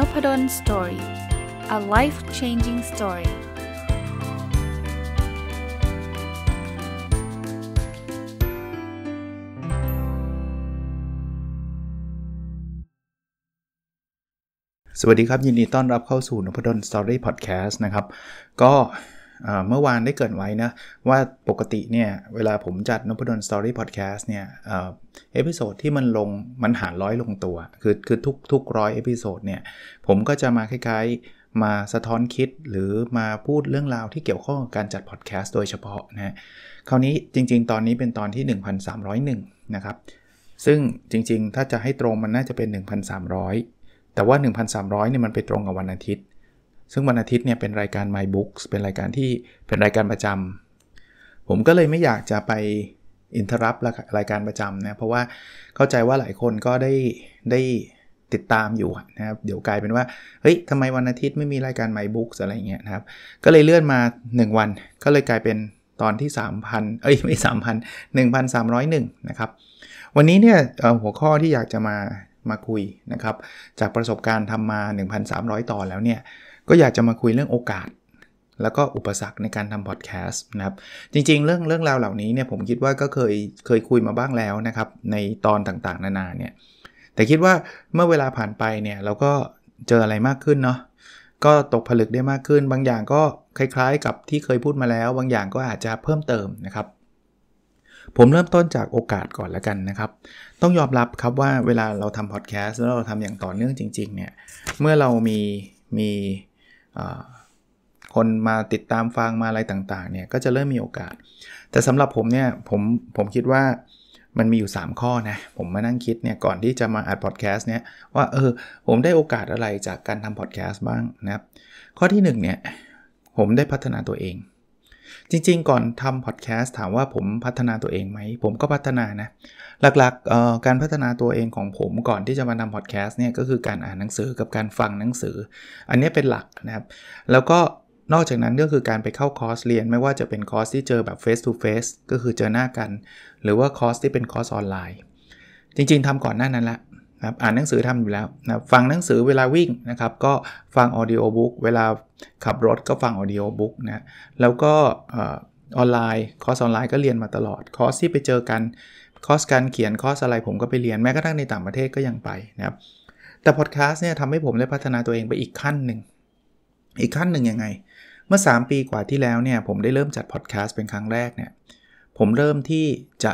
n o p ด d o สตอรี่ a life changing story สวัสดีครับยินดีต้อนรับเข้าสู่นพดลสตอรี่พอดแคสต์นะครับ ก็เมื่อวานได้เกิดไว้นะว่าปกติเนี่ยเวลาผมจัดนพดลสตอรี่พอดแคสต์เนี่ยเอพิโซดที่มันลงมันหารร้อยลงตัว คือคือทุกทุกร้อยเอพิโซดเนี่ยผมก็จะมาคล้ายๆมาสะท้อนคิดหรือมาพูดเรื่องราวที่เกี่ยวข้องกับการจัดพอดแคสต์โดยเฉพาะนะคราวนี้จริง ๆ ตอนนี้เป็นตอนที่ 1301นะครับซึ่งจริงๆถ้าจะให้ตรงมันน่าจะเป็น 1300 แต่ว่า 1300เนี่ยมันไปตรงกับวันอาทิตย์ซึ่งวันอาทิตย์เนี่ยเป็นรายการ My Books เป็นรายการที่เป็นรายการประจำผมก็เลยไม่อยากจะไปอินเทอร์รับรายการประจำนะ เพราะว่าเข้าใจว่าหลายคนก็ได้ ได้ ติดตามอยู่นะครับ เดี๋ยวกลายเป็นว่า เฮ้ยทำไมวันอาทิตย์ไม่มีรายการ My Books อะไรเงี้ยนะครับ ก็เลยเลื่อนมา 1 วัน ก็เลยกลายเป็นตอนที่ 3,000เอ้ยไม่3,000 1,301นะครับ วันนี้เนี่ยหัวข้อที่อยากจะมามาคุยนะครับ จากประสบการณ์ทำมา 1,300ตอนแล้วเนี่ยก็อยากจะมาคุยเรื่องโอกาส แล้วก็อุปสรรคในการทำพอดแคสต์นะครับจริงๆเรื่องเรื่องราวเหล่านี้เนี่ยผมคิดว่าก็เคยเคยคุยมาบ้างแล้วนะครับ ในตอนต่างๆนานาเนี่ยแต่คิดว่าเมื่อเวลาผ่านไปเนี่ยเราก็เจออะไรมากขึ้นเนาะก็ตกผลึกได้มากขึ้น บางอย่างก็คล้ายๆ กับที่เคยพูดมาแล้ว บางอย่างก็อาจจะเพิ่มเติมนะครับ ผมเริ่มต้นจากโอกาสก่อนละกันนะครับ ต้องยอมรับครับว่าเวลาเราทำพอดแคสต์แล้วเราทำอย่างต่อเนื่องจริงๆเนี่ยเมื่อเรามีมีคนมาติดตามฟังมาอะไรต่าง ๆ เนี่ยก็จะเริ่มมีโอกาส แต่สำหรับผมเนี่ยผมผมคิดว่ามันมีอยู่ 3 ข้อนะผมมานั่งคิดเนี่ยก่อนที่จะมาอัดพอดแคสต์เนี่ย ว่าเออผมได้โอกาสอะไรจากการทำพอดแคสต์บ้างนะครับ ข้อที่ 1 เนี่ยผมได้พัฒนาตัวเองจริงๆ ก่อนทำพอดแคสต์ถามว่าผมพัฒนาตัวเองไหมผมก็พัฒนานะหลักๆ การพัฒนาตัวเองของผมก่อนที่จะมาทำพอดแคสต์เนี่ยก็คือการอ่านหนังสือกับการฟังหนังสือ อันนี้เป็นหลักนะครับแล้วก็นอกจากนั้นก็คือการไปเข้าคอร์สเรียนไม่ว่าจะเป็นคอร์สที่เจอแบบ face to face ก็คือเจอหน้ากัน หรือว่าคอร์สที่เป็นคอร์สออนไลน์จริงๆทำก่อนหน้านั้นละนะครับอ่านหนังสือทำอยู่แล้วนะฟังหนังสือเวลาวิ่งนะครับ ก็ฟังออดิโอบุ๊กเวลาขับรถก็ฟังออดิโอบุ๊กนะ แล้วก็ออนไลน์คอร์สออนไลน์ก็เรียนมาตลอด คอร์สที่ไปเจอกัน คอร์สการเขียน คอร์สอะไรผมก็ไปเรียน แม้กระทั่งในต่างประเทศก็ยังไปนะครับ แต่พอดแคสต์เนี่ยทำให้ผมได้พัฒนาตัวเองไปอีกขั้นหนึ่งอีกขั้นหนึ่งยังไง เมื่อ 3 ปีกว่าที่แล้วเนี่ยผมได้เริ่มจัดพอดแคสต์เป็นครั้งแรกเนี่ย ผมเริ่มที่จะ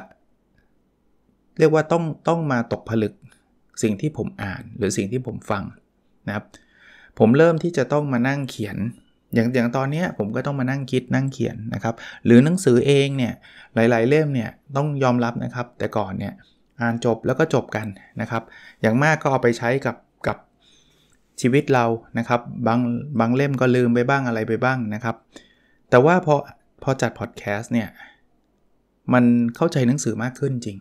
เรียกว่าต้องต้องมาตกผลึกสิ่งที่ผมอ่านหรือสิ่งที่ผมฟังนะครับผมเริ่มที่จะต้องมานั่งเขียน อย่างอย่างตอนนี้ผมก็ต้องมานั่งคิดนั่งเขียนนะครับหรือหนังสือเองเนี่ยหลาย ๆ เล่มเนี่ยต้องยอมรับนะครับ แต่ก่อนเนี่ยอ่านจบแล้วก็จบกันนะครับ อย่างมากก็เอาไปใช้กับกับชีวิตเรานะครับบางบางเล่มก็ลืมไปบ้างอะไรไปบ้างนะครับ แต่ว่าพอพอจัดพอดแคสต์เนี่ยมันเข้าใจหนังสือมากขึ้นจริง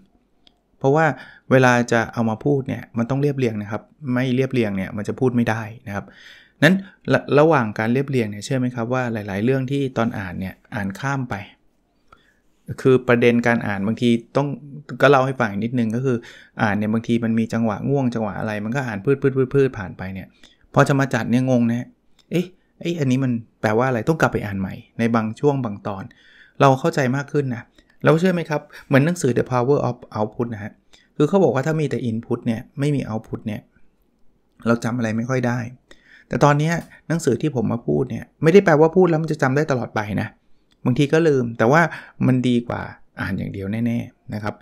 เพราะว่าเวลาจะเอามาพูดเนี่ย มันต้องเรียบเรียงนะครับ ไม่เรียบเรียงเนี่ยมันจะพูดไม่ได้นะครับนั้นระระหว่างการเรียบเรียงเนี่ยเชื่อไหมครับว่าหลาย ๆเรื่องที่ตอนอ่านเนี่ยอ่านข้ามไป คือประเด็นการอ่านบางทีต้องก็เล่าให้ฟังนิดนึงก็คืออ่านเนี่ยบางทีมันมีจังหวะง่วงจังหวะอะไร มันก็อ่านพืดพืดพืดพืดผ่านไปเนี่ยพอจะมาจัดเนี่ยงงนะเอ๊ะเอ๊ะอันนี้มันแปลว่าอะไรต้องกลับไปอ่านใหม่ ในบางช่วงบางตอน เราเข้าใจมากขึ้นนะแล้วเชื่อไหมครับเหมือนหนังสือ The Power of Output นะฮะคือเขาบอกว่าถ้ามีแต่ Input เนี่ย ไม่มี Output เนี่ย เราจำอะไรไม่ค่อยได้ แต่ตอนนี้หนังสือที่ผมมาพูดเนี่ย ไม่ได้แปลว่าพูดแล้วมันจะจำได้ตลอดไปนะบางทีก็ลืมแต่ว่ามันดีกว่าอ่านอย่างเดียวแน่ๆนะครับ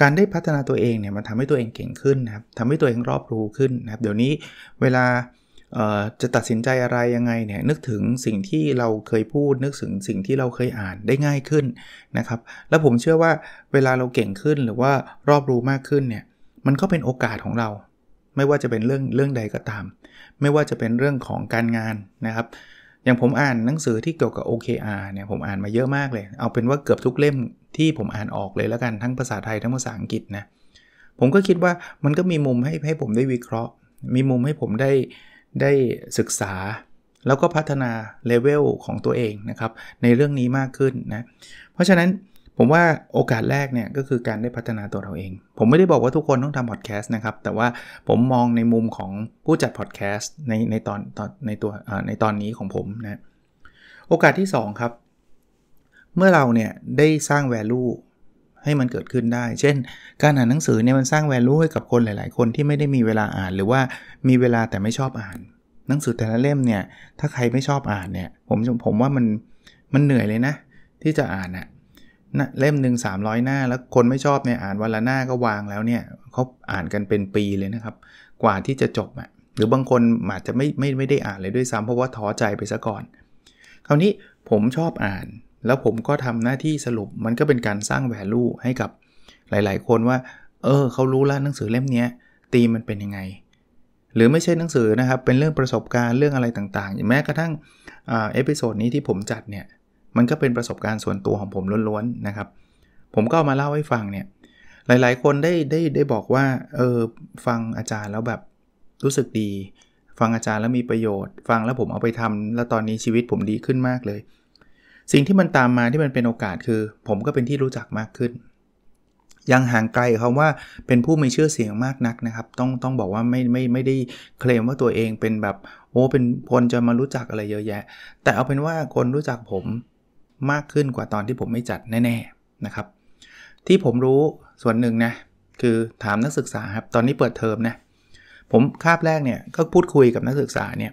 การได้พัฒนาตัวเองเนี่ยมันทำให้ตัวเองเก่งขึ้นนะครับทำให้ตัวเองรอบรู้ขึ้นนะครับ เดี๋ยวนี้เวลาจะตัดสินใจอะไรยังไงเนี่ยนึกถึงสิ่งที่เราเคยพูด นึกถึงสิ่งที่เราเคยอ่านได้ง่ายขึ้นนะครับแล้วผมเชื่อว่าเวลาเราเก่งขึ้นหรือว่ารอบรู้มากขึ้นเนี่ยมันก็เป็นโอกาสของเรา ไม่ว่าจะเป็นเรื่องเรื่องใดก็ตาม ไม่ว่าจะเป็นเรื่องของการงานนะครับอย่างผมอ่านหนังสือที่เกี่ยวกับ OKR เนี่ยผมอ่านมาเยอะมากเลยเอาเป็นว่าเกือบทุกเล่มที่ผมอ่านออกเลยแล้วกันทั้งภาษาไทยทั้งภาษาอังกฤษนะผมก็คิดว่ามันก็มีมุมให้ให้ผมได้วิเคราะห์ มีมุมให้ผมได้ได้ศึกษาแล้วก็พัฒนาเลเวลของตัวเองนะครับ ในเรื่องนี้มากขึ้นนะ เพราะฉะนั้นผมว่าโอกาสแรกเนี่ยก็คือการได้พัฒนาตัวเราเอง ผมไม่ได้บอกว่าทุกคนต้องทำพอดแคสต์นะครับ แต่ว่าผมมองในมุมของผู้จัดพอดแคสต์ในในตอนตอนในตัวในตอนนี้ของผมนะ โอกาสที่2ครับ เมื่อเราเนี่ยได้สร้าง value ให้มันเกิดขึ้นได้ เช่น การอ่านหนังสือเนี่ยมันสร้างแวลูให้กับคนหลาย ๆ คนที่ไม่ได้มีเวลาอ่าน หรือว่ามีเวลาแต่ไม่ชอบอ่าน หนังสือแต่ละเล่มเนี่ยถ้าใครไม่ชอบอ่านเนี่ยผมผมว่ามันมันเหนื่อยเลยนะที่จะอ่านนะนะเล่มหนึ่ง300 หน้าแล้วคนไม่ชอบเนี่ยอ่านวันละหน้าก็วางแล้วเนี่ยเขาอ่านกันเป็นปีเลยนะครับกว่าที่จะจบอ่ะหรือบางคนอาจจะไม่ไม่ไม่ได้อ่านเลยด้วยซ้ำเพราะว่าท้อใจไปซะก่อน คราวนี้ผมชอบอ่านแล้วผมก็ทำหน้าที่สรุปมันก็เป็นการสร้างแวลูให้กับ หลาย ๆ คนว่า เออเขารู้แล้วหนังสือเล่มนี้ตีมันเป็นยังไง หรือไม่ใช่หนังสือนะครับ เป็นเรื่องประสบการณ์เรื่องอะไรต่าง ๆ แม้กระทั่งเอพิโซดนี้ที่ผมจัดเนี่ยมันก็เป็นประสบการณ์ส่วนตัวของผมล้วน ๆ นะครับ ผมก็ามาเล่าให้ฟังเนี่ยหลาย ๆ คนได้ได้ได้บอกว่าเออฟังอาจารย์แล้วแบบรู้สึกดี ฟังอาจารย์แล้วมีประโยชน์ ฟังแล้วผมเอาไปทำแล้วตอนนี้ชีวิตผมดีขึ้นมากเลยสิ่งที่มันตามมาที่มันเป็นโอกาสคือ ผมก็เป็นที่รู้จักมากขึ้นยังห่างไกลคำว่าเป็นผู้มีชื่อเสียงมากนักนะครับ ต้องต้องบอกว่าไม่ไม่ไม่ได้เคลมว่าตัวเองเป็นแบบโอ้เป็นคนจะมารู้จักอะไรเยอะแยะ แต่เอาเป็นว่าคนรู้จักผมมากขึ้นกว่าตอนที่ผมไม่จัดแน่ ๆนะครับ ที่ผมรู้ส่วนหนึ่งนะคือถามนักศึกษาครับตอนนี้เปิดเทอมนะผมคาบแรกเนี่ยก็พูดคุยกับนักศึกษาเนี่ย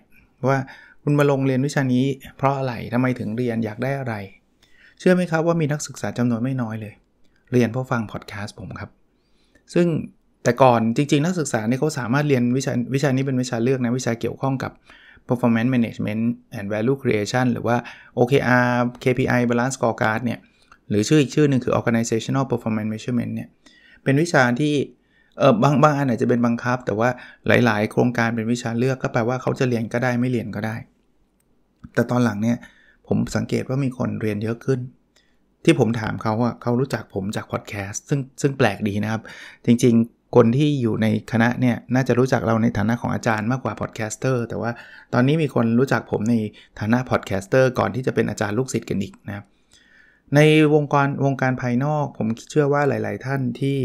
ว่าคุณมาลงเรียนวิชานี้เพราะอะไรทำไมถึงเรียนอยากได้อะไร เชื่อไหมครับว่ามีนักศึกษาจำนวนไม่น้อยเลย เรียนเพราะฟังพอดแคสต์ผมครับ ซึ่งแต่ก่อนจริงๆนักศึกษาเนี่ยเขาสามารถเรียนวิชาวิชานี้เป็นวิชาเลือกนะวิชาเกี่ยวข้องกับ performance management and value creation หรือว่า OKR KPI balance scorecard เนี่ย หรือชื่ออีกชื่อหนึ่งคือ organizational performance measurement เนี่ย เป็นวิชาที่เออบางบางอันอาจจะเป็นบังคับ แต่ว่าหลายๆ โครงการเป็นวิชาเลือกก็แปลว่าเขาจะเรียนก็ได้ไม่เรียนก็ได้แต่ตอนหลังเนี่ยผมสังเกตว่ามีคนเรียนเยอะขึ้น ที่ผมถามเขาว่าเขารู้จักผมจากพอดแคสต์ซึ่งซึ่งแปลกดีนะครับ จริงๆ คนที่อยู่ในคณะเนี่ยน่าจะรู้จักเราในฐานะของอาจารย์มากกว่าพอดแคสเตอร์แต่ว่าตอนนี้มีคนรู้จักผมในฐานะพอดแคสเตอร์ก่อนที่จะเป็นอาจารย์ลูกศิษย์กันอีกนะครับในวงการวงการภายนอก ผมเชื่อว่าหลาย ๆ ท่านที่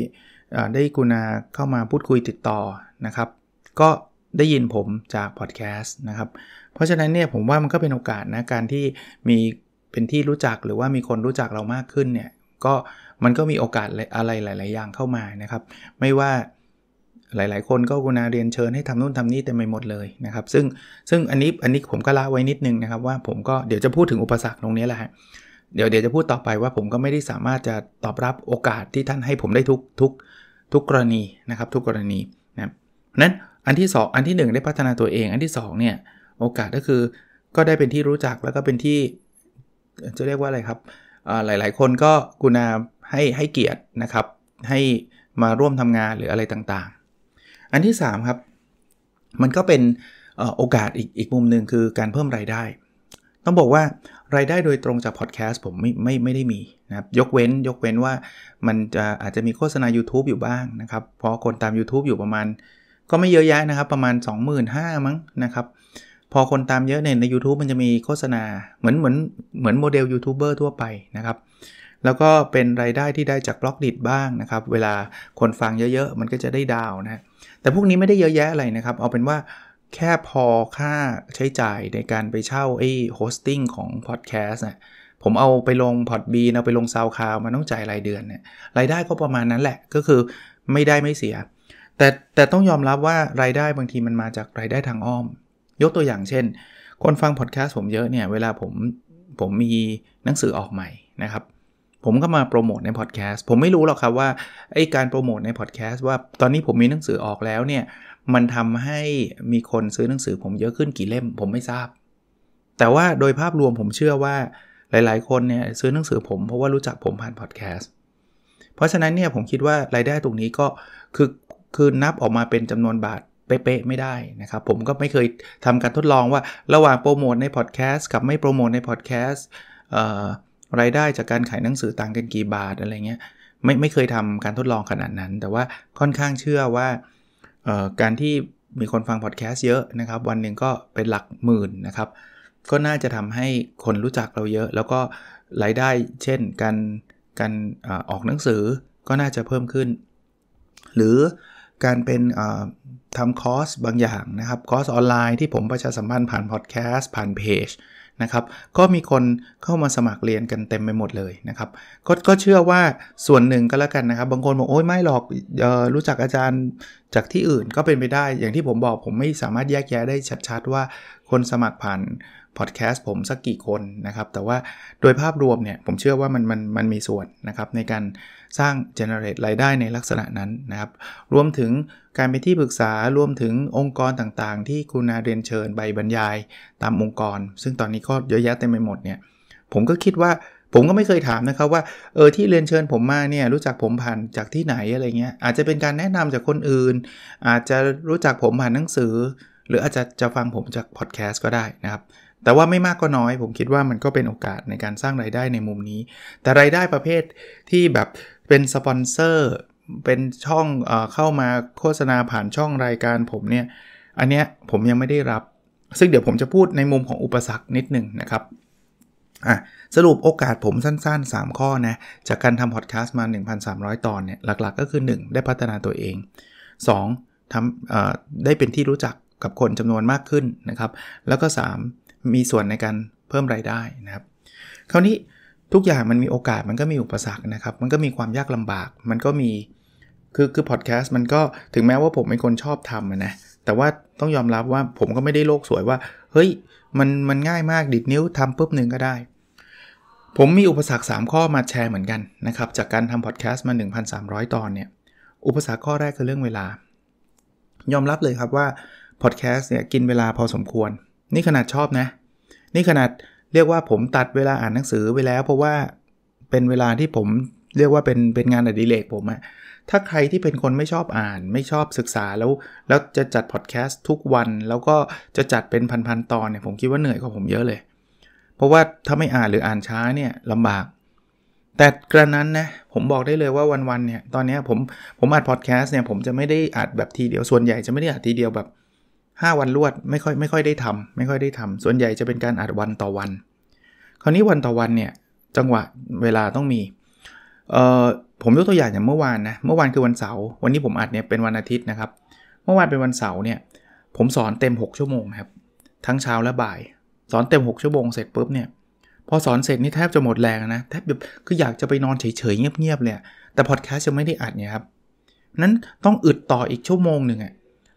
ได้กุณาเข้ามาพูดคุยติดต่อนะครับ ก็ได้ยินผมจากพอดแคสต์นะครับเพราะฉะนั้นเนี่ยผมว่ามันก็เป็นโอกาสนะการที่มี เป็นที่รู้จักหรือว่ามีคนรู้จักเรามากขึ้นเนี่ยก็มันก็มีโอกาสอะไรหลาย ๆ อย่างเข้ามานะครับไม่ว่าหลาย ๆ คนก็กุณาเรียนเชิญให้ทำนู่นทำนี่เต็มไปหมดเลยนะครับซึ่งซึ่งอันนี้อันนี้ผมก็ละไว้นิดนึงนะครับว่าผมก็เดี๋ยวจะพูดถึงอุปสรรคตรงนี้แหละเดี๋ยวเดี๋ยวจะพูดต่อไปว่าผมก็ไม่ได้สามารถจะตอบรับโอกาสที่ท่านให้ผมได้ทุกทุกทุกกรณีนะครับทุกกรณีนะนั้นอันที่ 2 อันที่1ได้พัฒนาตัวเอง อันที่2เนี่ยโอกาสก็คือก็ได้เป็นที่รู้จักแล้วก็เป็นที่จะเรียกว่าอะไรครับ หลายๆ คนก็กุณาให้ให้เกียรตินะครับ ให้มาร่วมทำงานหรืออะไรต่างๆ อันที่ 3 ครับมันก็เป็นโอกาสอีกอีกมุมหนึ่งคือการเพิ่มรายได้ ต้องบอกว่ารายได้โดยตรงจากพอดแคสต์ผมไม่ไม่ไม่ได้มีนะครับ ยกเว้นยกเว้นว่ามันจะอาจจะมีโฆษณา YouTube อยู่บ้างนะครับ เพราะคนตาม YouTube อยู่ประมาณก็ไม่เยอะแยะนะครับประมาณ25,000มั้งนะครับพอคนตามเยอะเนี่ยใน YouTube มันจะมีโฆษณาเหมือนเหมือนเหมือนโมเดลยูทูบเบอร์ทั่วไปนะครับ แล้วก็เป็นรายได้ที่ได้จากบล็อกดิบบ้างนะครับ เวลาคนฟังเยอะ ๆ มันก็จะได้ดาวนะแต่พวกนี้ไม่ได้เยอะแยะอะไรนะครับ เอาเป็นว่าแค่พอค่าใช้จ่ายในการไปเช่าไอ้โฮสติ้งของพอดแคสต์นะผมเอาไปลงพอดบีเอาไปลงซาวคาวมันต้องจ่ายรายเดือนเนี่ยรายได้ก็ประมาณนั้นแหละก็คือไม่ได้ไม่เสีย แต่แต่ต้องยอมรับว่ารายได้บางทีมันมาจากรายได้ทางอ้อมยกตัวอย่างเช่นคนฟังพอดแคสต์ผมเยอะเนี่ยเวลาผม ผมมีหนังสือออกใหม่นะครับ ผมก็มาโปรโมทในพอดแคสต์ผมไม่รู้หรอกครับว่า ไอการโปรโมทในพอดแคสต์ ว่าตอนนี้ผมมีหนังสือออกแล้วเนี่ย มันทำให้มีคนซื้อหนังสือผมเยอะขึ้นกี่เล่ม ผมไม่ทราบ แต่ว่าโดยภาพรวมผมเชื่อว่าหลาย ๆ คนเนี่ยซื้อหนังสือผมเพราะว่ารู้จักผมผ่านพอดแคสต์เพราะฉะนั้นเนี่ยผมคิดว่ารายได้ตรงนี้ก็คือคือนับออกมาเป็นจำนวนบาทเป๊ะๆไม่ได้นะครับผมก็ไม่เคยทำการทดลองว่าระหว่างโปรโมทในพอดแคสต์กับไม่โปรโมทในพอดแคสต์รายได้จากการขายหนังสือต่างกันกี่บาทอะไรเงี้ยไม่ไม่เคยทำการทดลองขนาดนั้น แต่ว่าค่อนข้างเชื่อว่าการที่มีคนฟังพอดแคสต์เยอะนะครับ วันหนึ่งก็เป็นหลักหมื่นนะครับ ก็น่าจะทำให้คนรู้จักเราเยอะ แล้วก็รายได้เช่นการการออกหนังสือก็น่าจะเพิ่มขึ้น หรือการเป็นทำคอร์สบางอย่างนะครับคอร์สออนไลน์ที่ผมประชาสัมพันธ์ผ่านพอดแคสต์ผ่านเพจนะครับก็มีคนเข้ามาสมัครเรียนกันเต็มไปหมดเลยนะครับกก็เชื่อว่าส่วนหนึ่งก็แล้วกันนะครับบางคนบอกโอ้ยไม่หรอกออรู้จักอาจารย์จากที่อื่นก็เป็นไปได้อย่างที่ผมบอกผมไม่สามารถแยกแยะได้ชัดๆว่าคนสมัครผ่านพอดแคสต์ผมสักกี่คนนะครับ แต่ว่าโดยภาพรวม เนี่ย ผมเชื่อว่ามัน มันมันมีส่วน นะครับ ในการสร้าง generate รายได้ในลักษณะนั้นนะครับ รวมถึงการไปที่ปรึกษารวมถึงองค์กรต่างๆ ที่คุณาเรียนเชิญใบบรรยายตามองค์กร ซึ่งตอนนี้ ก็ เยอะ แยะเต็มไปหมดเนี่ย ผมก็คิดว่าผมก็ไม่เคยถามนะครับว่าเออที่เรียนเชิญผมมาเนี่ยรู้จักผมผ่านจากที่ไหนอะไรเงี้ยอาจจะเป็นการแนะนำจากคนอื่น อาจจะรู้จักผมผ่านหนังสือ หรืออาจจะจะฟังผมจากพอดแคสต์ก็ได้นะครับแต่ว่าไม่มากก็น้อยผมคิดว่ามันก็เป็นโอกาสในการสร้างไรายได้ในมุมนี้ แต่รายได้ประเภทที่แบบเป็นสปอนเซอร์ เป็นช่องเอเข้ามาโฆษณาผ่านช่องรายการผมเนี่ย อันเนี้ยผมยังไม่ได้รับ ซึ่งเดี๋ยวผมจะพูดในมุมของอุปสรรคนิดหนึ่งนะครับอ่ะสรุปโอกาสผมสั้นๆ 3 ข้อนะ จากการทำพอดแคสต์มา 1,300 ตอนเนี่ยหลัก ๆก็คือ 1 ได้พัฒนาตัวเอง 2. ทำได้เป็นที่รู้จักกับคนจำนวนมากขึ้นนะครับ แล้วก็3มีส่วนในการเพิ่มรายได้นะครับ คราวนี้ทุกอย่างมันมีโอกาสมันก็มีอุปสรรคนะครับมันก็มีความยากลำบากมันก็มีคือคือพอดแคสต์มันก็ถึงแม้ว่าผมเป็นคนชอบทำนะแต่ว่าต้องยอมรับว่าผมก็ไม่ได้โลกสวยว่า เฮ้ยมันมันง่ายมากดิดนิ้วทำปุ๊บหนึ่งก็ได้ ผมมีอุปสรรค 3 ข้อมาแชร์เหมือนกันนะครับจากการทำพอดแคสต์มา 1,300 ตอนเนี่ยอุปสรรคข้อแรกคือเรื่องเวลา ยอมรับเลยครับว่าพอดแคสต์เนี่ยกินเวลาพอสมควรนี่ขนาดชอบนะ นี่ขนาดเรียกว่าผมตัดเวลาอ่านหนังสือไปแล้ว เพราะว่าเป็นเวลาที่ผมเรียกว่าเป็นเป็นงานอดิเรกผมอะถ้าใครที่เป็นคนไม่ชอบอ่านไม่ชอบศึกษาแล้ว แล้วจะจัดพอดแคสต์ทุกวันแล้วก็จะจัดเป็นพันๆตอนเนี่ยผมคิดว่าเหนื่อยกว่าผมเยอะเลย เพราะว่าถ้าไม่อ่านหรืออ่านช้าเนี่ยลำบาก แต่กระนั้นนะผมบอกได้เลยว่าวันๆเนี่ยตอนนี้ผมผมอัดพอดแคสต์เนี่ยผมจะไม่ได้อัดแบบทีเดียวส่วนใหญ่จะไม่ได้อัดทีเดียวแบบ5วันรวดไม่ค่อยไม่ค่อยได้ทำไม่ค่อยได้ทำส่วนใหญ่จะเป็นการอัดวันต่อวัน คราวนี้วันต่อวันเนี่ยจังหวะเวลาต้องมีเอ่อผมยกตัวอย่างอย่างเมื่อวานนะเมื่อวานคือวันเสาร์วันนี้ผมอัดเนี่ยเป็นวันอาทิตย์นะครับ เมื่อวานเป็นวันเสาร์เนี่ยผมสอนเต็ม 6 ชั่วโมงครับทั้งเช้าและบ่าย สอนเต็ม6ชั่วโมงเสร็จปุ๊บเนี่ยพอสอนเสร็จนี่แทบจะหมดแรงนะแทบแบบคืออยากจะไปนอนเฉยๆเงียบๆเลยแต่พอดแคสต์จะไม่ได้อัดเนี่ยครับนั้นต้องอึดต่ออีกชั่วโมงหนึ่งอะ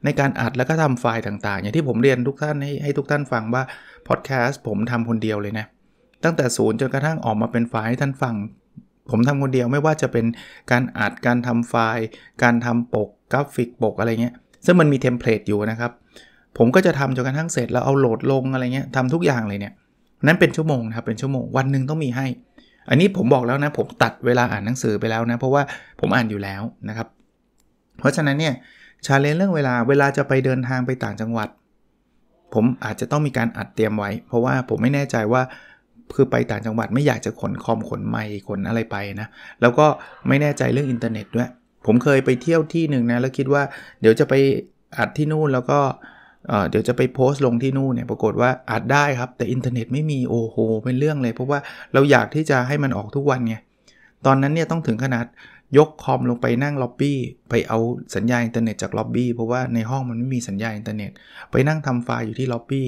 ในการอัดแล้วก็ทำไฟล์ต่างๆอย่างที่ผมเรียนทุกท่านให้ให้ทุกท่านฟังว่าพอดแคสต์ผมทำคนเดียวเลยนะ ตั้งแต่ศูนย์จนกระทั่งออกมาเป็นไฟล์ให้ท่านฟังผมทำคนเดียวไม่ว่าจะเป็นการอัดการทำไฟล์ การทำปกกราฟิกปกอะไรเงี้ยซึ่งมันมีเทมเพลตอยู่นะครับ ผมก็จะทำจนกระทั่งเสร็จแล้วเอาโหลดลงอะไรเงี้ยทำทุกอย่างเลยเนี่ยนั้นเป็นชั่วโมงนะครับเป็นชั่วโมงวันหนึ่งต้องมีให้ อันนี้ผมบอกแล้วนะผมตัดเวลาอ่านหนังสือไปแล้วนะ เพราะว่าผมอ่านอยู่แล้วนะครับเพราะฉะนั้นเนี่ยชาเลนจ์เรื่องเวลา เวลาจะไปเดินทางไปต่างจังหวัด ผมอาจจะต้องมีการอัดเตรียมไว้ เพราะว่าผมไม่แน่ใจว่าคือไปต่างจังหวัดไม่อยากจะขนคอมขนไมค์ขนอะไรไปนะ แล้วก็ไม่แน่ใจเรื่องอินเทอร์เน็ตด้วย ผมเคยไปเที่ยวที่หนึ่งนะแล้วคิดว่าเดี๋ยวจะไปอัดที่นู่นแล้วก็เดี๋ยวจะไปโพสต์ลงที่นู่นเนี่ย ปรากฏว่าอัดได้ครับแต่อินเทอร์เน็ตไม่มีโอ้โหเป็นเรื่องเลย เพราะว่าเราอยากที่จะให้มันออกทุกวันไง ตอนนั้นเนี่ยต้องถึงขนาดยกคอมลงไปนั่งล็อบบี้ไปเอาสัญญาณอินเทอร์เน็ตจากล็อบบี้เพราะว่าในห้องมันไม่มีสัญญาณอินเทอร์เน็ต ไปนั่งทำไฟล์อยู่ที่ล็อบบี้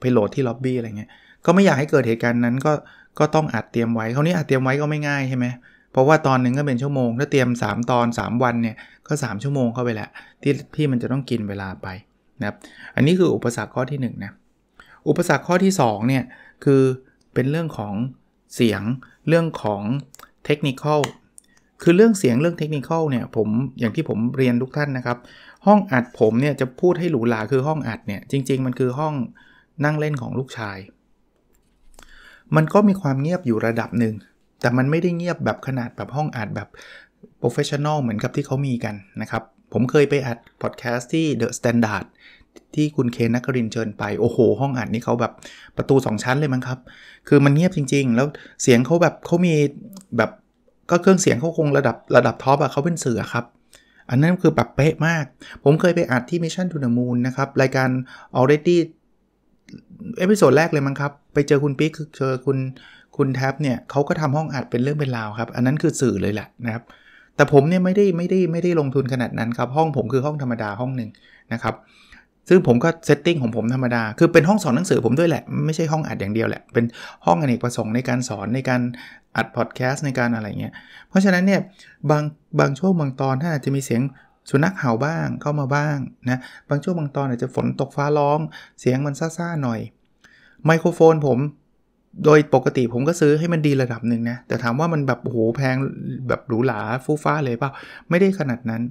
ไปโหลดที่ล็อบบี้อะไรเงี้ยก็ไม่อยากให้เกิดเหตุการณ์นั้นก็ก็ต้องอัดเตรียมไว้คราวนี้อัดเตรียมไว้ก็ไม่ง่ายใช่ไหมเพราะว่าตอนหนึ่งก็เป็นชั่วโมงถ้าเตรียม 3 ตอน 3 วันเนี่ยก็ 3 ชั่วโมงเข้าไปแหละที่ที่มันจะต้องกินเวลาไปนะครับอันนี้คืออุปสรรคข้อที่1นะอุปสรรคข้อที่2เนี่ยคือเป็นเรื่องของเสียงเรื่องของเทคนิคอลคือเรื่องเสียงเรื่องเทคนิคเนี่ยผมอย่างที่ผมเรียนทุกท่านนะครับ ห้องอัดผมเนี่ยจะพูดให้หรูหราคือห้องอัดเนี่ยจริงๆ มันคือห้องนั่งเล่นของลูกชาย มันก็มีความเงียบอยู่ระดับหนึ่งแต่มันไม่ได้เงียบแบบขนาดแบบห้องอัดแบบโปรเฟชชั่นอลเหมือนกับที่เขามีกันนะครับ ผมเคยไปอัดพอดแคสต์ที่ The Standard ที่คุณเคนนักกรินเชิญไป โอ้โห ห้องอัดนี่เขาแบบประตู 2 ชั้นเลยมั้งครับคือมันเงียบจริง ๆ แล้วเสียงเขาแบบเขามีแบบก็เครื่องเสียงเขาคงระดับระดับท็อปอะเขาเป็นเสือครับ อันนั้นคือแบบเป๊ะมาก ผมเคยไปอัดที่มิชชั่นทูน่ามู o นะครับ รายการอเ r ตตี้เอพิโซดแรกเลยมั้งครับ ไปเจอคุณปิ๊กคือเจอคุณคุณแท็บเนี่ยเขาก็ทำห้องอัดเป็นเรื่องเป็นราวครับ อันนั้นคือสื่อเลยแหละนะครับ แต่ผมเนี่ยไม่ได้ไม่ได้ไม่ได้ลงทุนขนาดนั้นครับ ห้องผมคือห้องธรรมดาห้องหนึ่งนะครับซึ่งผมก็เซตติ้งของผมธรรมดา คือเป็นห้องสอนหนังสือผมด้วยแหละ ไม่ใช่ห้องอัดอย่างเดียวแหละ เป็นห้องอเนกประสงค์ในการสอนในการอัดพอดแคสต์ในการอะไรเงี้ย เพราะฉะนั้นเนี่ย บางบางช่วงบางตอน ท่านอาจจะมีเสียงสุนัขเห่าบ้างเข้ามาบ้างนะ บางช่วงบางตอนอาจจะฝนตกฟ้าร้อง เสียงมันซ่าๆหน่อย ไมโครโฟนผม โดยปกติผมก็ซื้อให้มันดีระดับหนึ่งนะ แต่ถามว่ามันแบบโอ้โหแพงแบบหรูหราฟู่ฟ้าเลยเปล่าไม่ได้ขนาดนั้น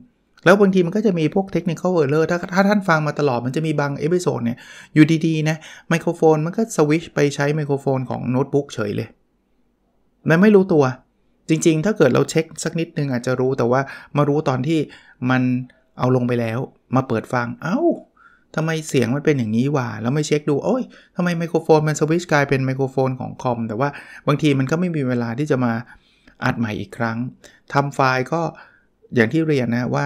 แล้วบางทีมันก็จะมีพวกเทคนิคอาเออร์เลอร์ถ้าถ้าท่านฟังมาตลอดมันจะมีบางเอพิโซดเนี่ยอยู่ดีๆนะ ไมโครโฟนมันก็สวิชไปใช้ไมโครโฟนของโน้ตบุ๊กเฉยเลย มันไม่รู้ตัว จริงๆ ถ้าเกิดเราเช็คสักนิดนึงอาจจะรู้แต่ว่ามารู้ตอนที่มันเอาลงไปแล้วมาเปิดฟังเอา้าทำไมเสียงมันเป็นอย่างนี้วะแล้วไม่เช็คดูโอ้ยทำไมไมโครโฟนมันสวิชกลายเป็นไมโครโฟนของคอมแต่ว่าบางทีมันก็ไม่มีเวลาที่จะมาอัดใหม่อีกครั้ง ทำไฟล์ก็อย่างที่เรียนนะว่า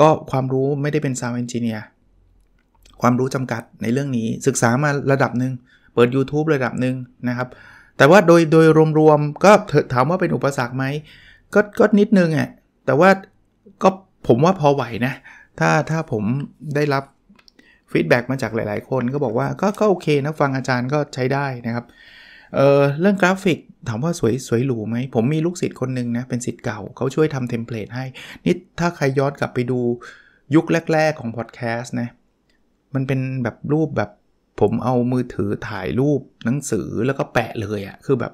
ก็ความรู้ไม่ได้เป็นซาวเอนจิเนียร์ความรู้จำกัดในเรื่องนี้ศึกษามาระดับหนึ่งเปิด YouTube ระดับหนึ่งนะครับ แต่ว่าโดยโดยรวมๆก็ถามว่าเป็นอุปสรรคไหมก็ก็นิดนึงอ่ะแต่ว่าก็ผมว่าพอไหวนะ ถ้าถ้าผมได้รับฟีดแบ็มาจากหลายๆ คนก็บอกว่าก็ก็โอเคนะฟังอาจารย์ก็ใช้ได้นะครับเเรื่องกราฟิกถามว่าสวยสวยหรูไหมผมมีลูกศิษย์คนหนึ่งนะ เป็นศิษย์เก่าเขาช่วยทำเทมเพลตให้ นี่ถ้าใครย้อนกลับไปดูยุคแรกๆของพอดแคสต์นะ มันเป็นแบบรูปแบบผมเอามือถือถ่ายรูปหนังสือแล้วก็แปะเลยอะคือแบบ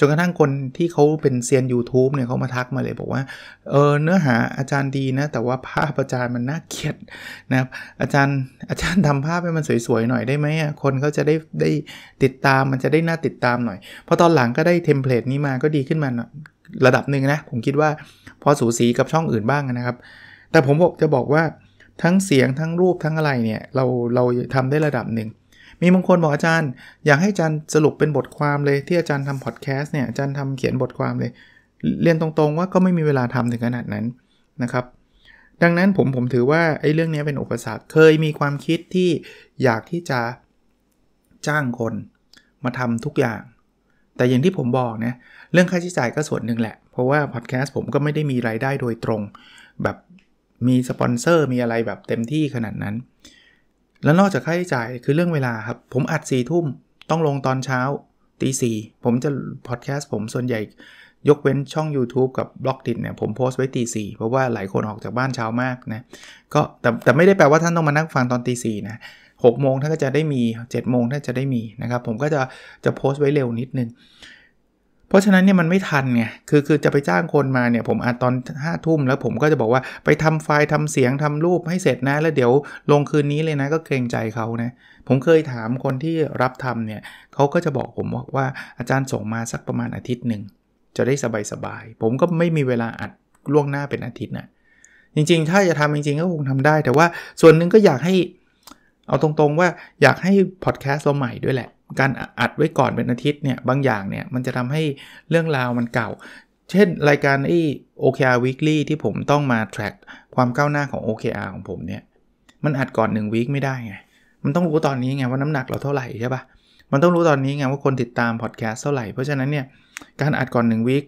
จนกระทั่งคนที่เขาเป็นเซียน u t u b e เนี่ยเขามาทักมาเลยบอกว่าเออเนื้อหาอาจารย์ดีนะแต่ว่าภาพอาจารย์มันน่าเกลียดนะครับอาจารย์อาจารย์ทำภาพให้มันสวยๆหน่อย ได้ไหมคนเขาจะได้ได้ติดตามมันจะได้น่าติดตามหน่อยพอตอนหลังก็ได้เทมเพลตนี้มาก็ดีขึ้นมาระดับหนึ่งนะผมคิดว่าพอสูสีกับช่องอื่นบ้างนะครับ แต่ผมจะบอกว่าทั้งเสียงทั้งรูปทั้งอะไรเนี่ยเราเราทำได้ระดับหนึ่งมีบางคนบอกอาจารย์ อยากให้อาจารย์สรุปเป็นบทความเลย ที่อาจารย์ทำพอดแคสต์เนี่ยอาจารย์ทำเขียนบทความเลยเรียนตรงๆ ว่าก็ไม่มีเวลาทำถึงขนาดนั้นนะครับ ดังนั้นผมผมถือว่าไอ้เรื่องนี้เป็นอุปสรรคเคยมีความคิดที่อยากที่จะจ้างคนมาทำทุกอย่าง แต่อย่างที่ผมบอกนะเรื่องค่าใช้จ่ายก็ส่วนหนึ่งแหละ เพราะว่าพอดแคสต์ผมก็ไม่ได้มีรายได้โดยตรงแบบมีสปอนเซอร์มีอะไรแบบเต็มที่ขนาดนั้นแล้วนอกจากค่าใช้จ่ายคือเรื่องเวลาครับ ผมอัด4ี่ทุ่มต้องลงตอนเช้าตีสี่ผมจะพอดแคสต์ผมส่วนใหญ่ยกเว้นช่อง YouTube กับบล็อกดิจเนี่ยผมโพสต์ไว้ตีสี่เพราะว่าหลายคนออกจากบ้านเช้ามากนะก็แต่แต่ไม่ได้แปลว่าท่านต้องมานั่งฟังตอนตีสี่นะหกโมงท่านก็จะได้มี7จ็ดโมงท่านจะได้มีนะครับ ผมก็จะจะโพสต์ไว้เร็วนิดนึงเพราะฉะนั้นเนี่ยมันไม่ทันไง คือคือจะไปจ้างคนมาเนี่ย ผมอาจตอนห้าทุ่มแล้วผมก็จะบอกว่าไปทำไฟล์ทำเสียงทำรูปให้เสร็จนะแล้วเดี๋ยวลงคืนนี้เลยนะก็เกรงใจเขานะ ผมเคยถามคนที่รับทำเนี่ยเขาก็จะบอกผมว่าอาจารย์ส่งมาสักประมาณอาทิตย์หนึ่ง จะได้สบาย ๆ ผมก็ไม่มีเวลาอัดล่วงหน้าเป็นอาทิตย์นะจริงๆ ถ้าจะทำจริงๆก็คงทำได้ แต่ว่าส่วนหนึ่งก็อยากให้เอาตรงๆว่าอยากให้พอดแคสต์เราใหม่ด้วยแหละการอัดไว้ก่อนเป็นอาทิตย์ เนี่ยบางอย่างเนี่ยมันจะทำให้เรื่องราวมันเก่า เช่นรายการไอ้ OKR Weekly ที่ผมต้องมา track ความก้าวหน้าของ OKR ของผม เนี่ยมันอัดก่อน1วีคไม่ได้ ไง มันต้องรู้ตอนนี้ ไงว่าน้ำหนักเราเท่า ไหร่ ใช่ปะมันต้องรู้ตอนนี้ไงว่าคนติดตามพอดแคสต์เท่าไหร่ เพราะฉะนั้นเนี่ยการอัดก่อน1วีค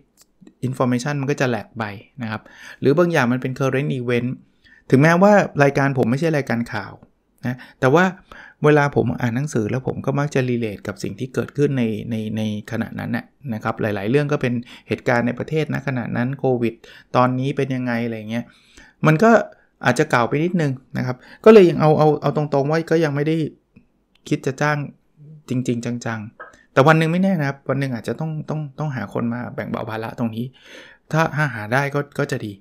อินโฟเมชันมันก็จะแหลกไปนะครับ หรือบางอย่างมันเป็น current event ถึงแม้ว่ารายการผมไม่ใช่รายการข่าวนะแต่ว่าเวลาผมอ่านหนังสือแล้วผมก็มักจะรีเลทกับสิ่งที่เกิดขึ้นในในในขณะนั้นน่ะนะครับหลายๆเรื่องก็เป็นเหตุการณ์ในประเทศนะขณะนั้นโควิดตอนนี้เป็นยังไง อะไรเงี้ยมันก็อาจจะเก่าไปนิดนึงนะครับก็เลยยังเอาเอาเอาตรงๆว่าก็ยังไม่ได้คิดจะจ้างจริงๆ จัง ๆ แต่วันหนึ่งไม่แน่นะครับ วันหนึ่งอาจจะต้องต้องต้องหาคนมาแบ่งเบาภาระตรงนี้ ถ้าหาหาได้ก็ก็จะดี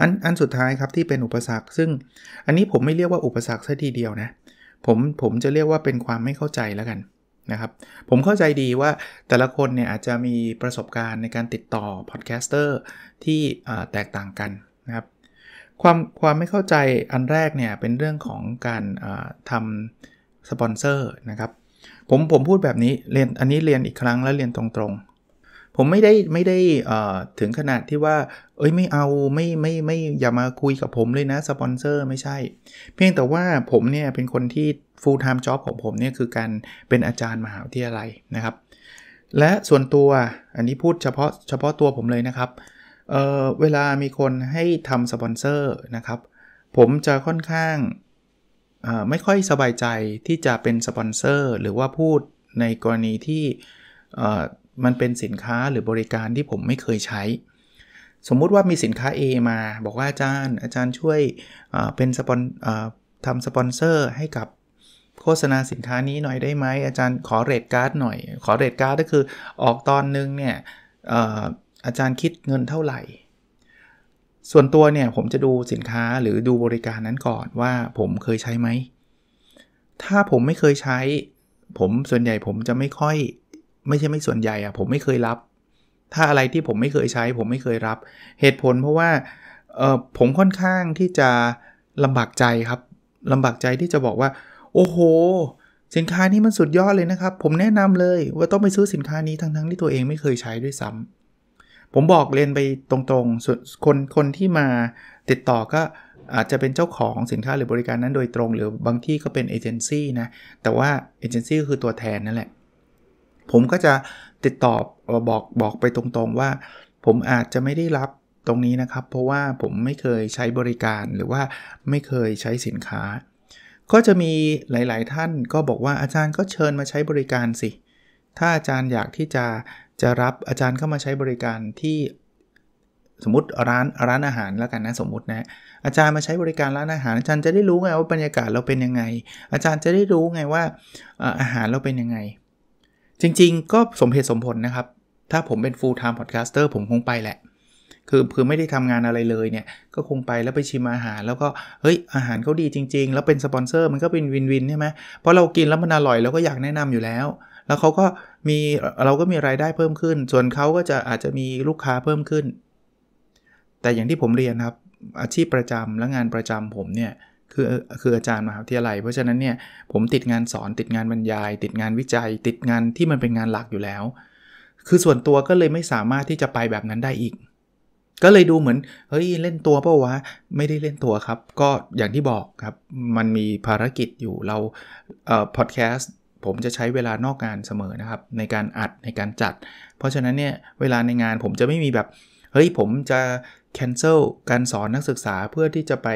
อันอันสุดท้ายครับที่เป็นอุปสรรค ซึ่งอันนี้ผมไม่เรียกว่าอุปสรรคซะทีเดียวนะผมผมจะเรียกว่าเป็นความไม่เข้าใจแล้วกันนะครับผมเข้าใจดีว่าแต่ละคนเนี่ย อาจจะมีประสบการณ์ในการติดต่อพอดแคสเตอร์ที่แตกต่างกันนะครับความความไม่เข้าใจอันแรกเนี่ยเป็นเรื่องของการทำสปอนเซอร์นะครับผมผมพูดแบบนี้เรียนอันนี้เรียนอีกครั้งแล้วเรียนตรงๆผมไม่ได้ไม่ได้ถึงขนาดที่ว่า เอ้ยไม่เอาไม่ไม่ไม่อย่ามาคุยกับผมเลยนะสปอนเซอร์ไม่ใช่ เพียงแต่ว่าผมเนี่ยเป็นคนที่ full time job ของผมเนี่ยคือการเป็นอาจารย์มหาวิทยาลัยนะครับ และส่วนตัวอันนี้พูดเฉพาะเฉพาะตัวผมเลยนะครับเเวลามีคนให้ทำสปอนเซอร์นะครับ ผมจะค่อนข้างไม่ค่อยสบายใจที่จะเป็นสปอนเซอร์หรือว่าพูดในกรณีที่มันเป็นสินค้าหรือบริการที่ผมไม่เคยใช้ สมมุติว่ามีสินค้า A มาบอกว่า อาจารย์อาจารย์ช่วยเป็นสปอนทำสปอนเซอร์ให้กับโฆษณาสินค้านี้หน่อยได้ไหมอาจารย์ขอเรทการ์ดหน่อย ขอเรทการ์ดก็คือออกตอนนึงเนี่ยอาจารย์คิดเงินเท่าไหร่ ส่วนตัวเนี่ยผมจะดูสินค้าหรือดูบริการนั้นก่อนว่าผมเคยใช้ไหมถ้าผมไม่เคยใช้ ผมส่วนใหญ่ผมจะไม่ค่อยไม่ใช่ไม่ส่วนใหญ่อะผมไม่เคยรับ ถ้าอะไรที่ผมไม่เคยใช้ ผมไม่เคยรับเหตุผลเพราะว่าผมค่อนข้างที่จะลำบากใจครับ ลำบากใจที่จะบอกว่า โอ้โห สินค้านี้มันสุดยอดเลยนะครับ ผมแนะนำเลยว่าต้องไปซื้อสินค้านี้ทั้งๆที่ตัวเองไม่เคยใช้ด้วยซ้ำ ผมบอกเรียนไปตรงๆคนคนที่มาติดต่อก็อาจจะเป็นเจ้าของสินค้าหรือบริการนั้นโดยตรง หรือบางที่ก็เป็นเอเจนซี่นะแต่ว่าเอเจนซี่ก็คือตัวแทนนั่นแหละผมก็จะติดต่อบอกบอกไปตรงๆว่าผมอาจจะไม่ได้รับตรงนี้นะครับ เพราะว่าผมไม่เคยใช้บริการหรือว่าไม่เคยใช้สินค้า ก็จะมีหลาย ๆ ท่านก็บอกว่าอาจารย์ก็เชิญมาใช้บริการสิ ถ้าอาจารย์อยากที่จะจะรับอาจารย์เข้ามาใช้บริการที่ สมมติร้านร้านอาหารแล้วกันนะสมมตินะอาจารย์มาใช้บริการร้านอาหาร อาจารย์จะได้รู้ไงว่าบรรยากาศเราเป็นยังไง อาจารย์จะได้รู้ไงว่าอาหารเราเป็นยังไงจริง ๆ ก็สมเหตุสมผลนะครับ ถ้าผมเป็น full time podcaster ผมคงไปแหละ คือคือไม่ได้ทำงานอะไรเลยเนี่ย ก็คงไปแล้วไปชิมอาหารแล้วก็เฮ้ยอาหารเขาดีจริง ๆ แล้วเป็น สปอนเซอร์มันก็เป็นวินวินใช่ไหมเพราะเรากินแล้วมันอร่อยแล้วก็อยากแนะนำอยู่แล้ว แล้วเขาก็มีเราก็มีรายได้เพิ่มขึ้น ส่วนเขาก็จะอาจจะมีลูกค้าเพิ่มขึ้น แต่อย่างที่ผมเรียนครับ อาชีพประจำและงานประจำผมเนี่ยคือคืออาจารย์มหาวิทยาลัยเพราะฉะนั้นเนี่ยผมติดงานสอนติดงานบรรยาย ติดงานวิจัย ติดงานที่มันเป็นงานหลักอยู่แล้ว คือส่วนตัวก็เลยไม่สามารถที่จะไปแบบนั้นได้อีก ก็เลยดูเหมือนเฮ้ยเล่นตัวเปล่าวะไม่ได้เล่นตัวครับ ก็อย่างที่บอกครับมันมีภารกิจอยู่เราเอ่อพอดแคสต์ผมจะใช้เวลานอกงานเสมอนะครับ ในการอัดในการจัด เพราะฉะนั้นเนี่ยเวลาในงานผมจะไม่มีแบบเฮ้ยผมจะ cancel การสอนนักศึกษาเพื่อที่จะไป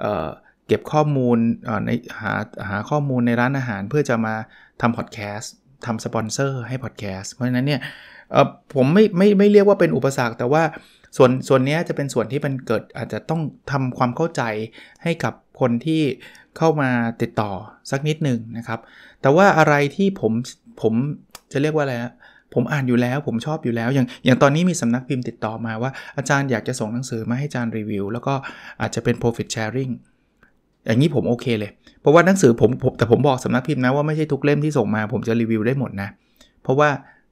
เอ่อเก็บข้อมูลในหาหาข้อมูลในร้านอาหาร เพื่อจะมาทำพอดแคสต์ทำสปอนเซอร์ให้พอดแคสต์เพราะฉะนั้นเนี่ยผมไม่ไม่ไม่เรียกว่าเป็นอุปสรรค แต่ว่าส่วนส่วนนี้จะเป็นส่วนที่มันเกิดอาจจะต้องทำความเข้าใจให้กับคนที่เข้ามาติดต่อสักนิดหนึ่งนะครับแต่ว่าอะไรที่ผมผมจะเรียกว่าอะไรผมอ่านอยู่แล้ว ผมชอบอยู่แล้ว อย่างอย่างตอนนี้มีสำนักพิมพ์ติดต่อมา ว่าอาจารย์อยากจะส่งหนังสือมาให้อาจารย์รีวิวแล้วก็อาจจะเป็น profit sharing อย่างนี้ผมโอเคเลยเพราะว่าหนังสือผมแต่ผมบอกสำนักพิมพ์นะว่าไม่ใช่ทุกเล่มที่ส่งมา ผมจะรีวิวได้หมดนะเพราะว่า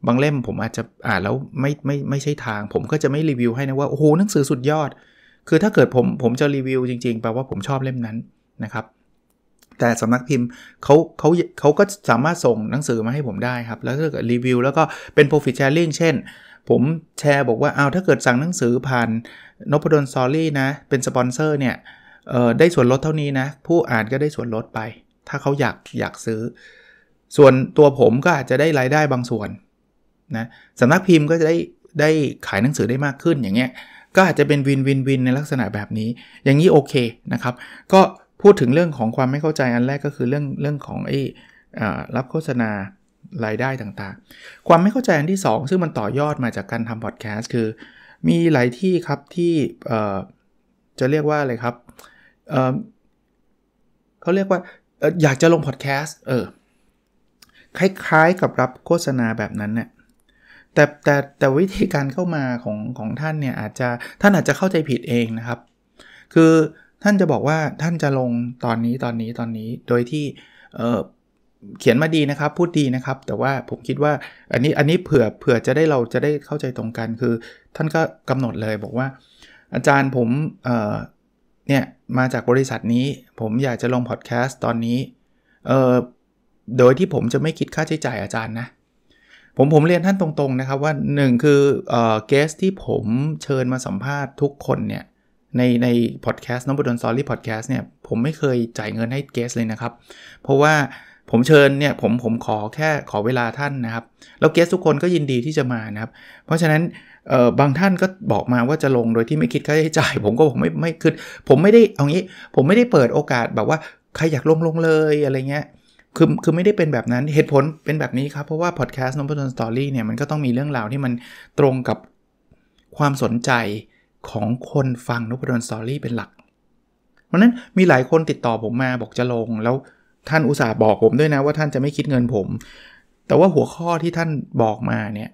บางเล่มผมอาจจะอ่านแล้วไม่ไม่ไม่ใช่ทาง ผมก็จะไม่รีวิวให้นะว่าโอ้โหหนังสือสุดยอด คือถ้าเกิดผมผมจะรีวิวจริงๆแปลว่าผมชอบเล่มนั้นนะครับแต่สำนักพิมพ์เขาเขาเขาก็สามารถส่งหนังสือมาให้ผมได้ครับแล้วก็รีวิว แล้วก็เป็น profit sharing เช่น ผมแชร์บอกว่าเอาถ้าเกิดสั่งหนังสือผ่านนพดลซอรี่นะเป็นสปอนเซอร์เนี่ยได้ส่วนลดเท่านี้นะผู้อ่านก็ได้ส่วนลดไป ถ้าเขาอยากอยากซื้อ ส่วนตัวผมก็อาจจะได้รายได้บางส่วนนะสำนักพิมพ์ก็จะได้ได้ขายหนังสือได้มากขึ้นอย่างเงี้ยก็อาจจะเป็นวินวินวินในลักษณะแบบนี้ อย่างนี้โอเคนะครับ ก็พูดถึงเรื่องของความไม่เข้าใจอันแรกก็คือเรื่องเรื่องของไอ้รับโฆษณารายได้ต่างๆความไม่เข้าใจอันที่ 2 ซึ่งมันต่อยอดมาจากการทำพอดแคสต์คือมีหลายที่ครับที่จะเรียกว่าอะไรครับเเขาเรียกว่าอยากจะลงพอดแคสต์ เออ คล้ายๆกับรับโฆษณาแบบนั้นเนี่ยแต่แต่แต่วิธีการเข้ามาของของท่านเนี่ยอาจจะ ท่านอาจจะเข้าใจผิดเองนะครับ คือท่านจะบอกว่าท่านจะลงตอนนี้ตอนนี้ตอนนี้ โดยที่เเขียนมาดีนะครับพูดดีนะครับ แต่ว่าผมคิดว่า อันนี้อันนี้เผื่อเผื่อจะได้เราจะได้เข้าใจตรงกัน คือท่านก็กำหนดเลยบอกว่าอาจารย์ผมเนี่ยมาจากบริษัทนี้ผมอยากจะลงพอดแคสต์ตอนนี้ เออโดยที่ผมจะไม่คิดค่าใช้จ่ายอาจารย์นะ ผมผมเรียนท่านตรงๆนะครับว่า1คือ เอ่อเกสที่ผมเชิญมาสัมภาษณ์ทุกคนเนี่ยในในพอดแคสต์น้องบุดนซอรี่พอดแคสต์เนี่ยผมไม่เคยจ่ายเงินให้เกสเลยนะครับ เพราะว่าผมเชิญเนี่ยผมผมขอแค่ขอเวลาท่านนะครับ แล้วเกสทุกคนก็ยินดีที่จะมานะครับ เพราะฉะนั้นบางท่านก็บอกมาว่าจะลงโดยที่ไม่คิดค่าใช้จ่าย ผมก็บอกไม่ไม่คือผมไม่ได้เอางี้ ผมไม่ได้เปิดโอกาสแบบว่า ใครอยากลงลงเลยอะไรเงี้ย คือคือไม่ได้เป็นแบบนั้น เหตุผลเป็นแบบนี้ครับ เพราะว่าพอดแคสต์นพดลสตอรี่เนี่ย มันก็ต้องมีเรื่องราวที่มันตรงกับความสนใจของคนฟังนพดลสตอรี่เป็นหลัก เพราะนั้นมีหลายคนติดต่อผมมาบอกจะลงแล้วท่านอุตส่าห์บอกผมด้วยนะว่าท่านจะไม่คิดเงินผม แต่ว่าหัวข้อที่ท่านบอกมาเนี่ย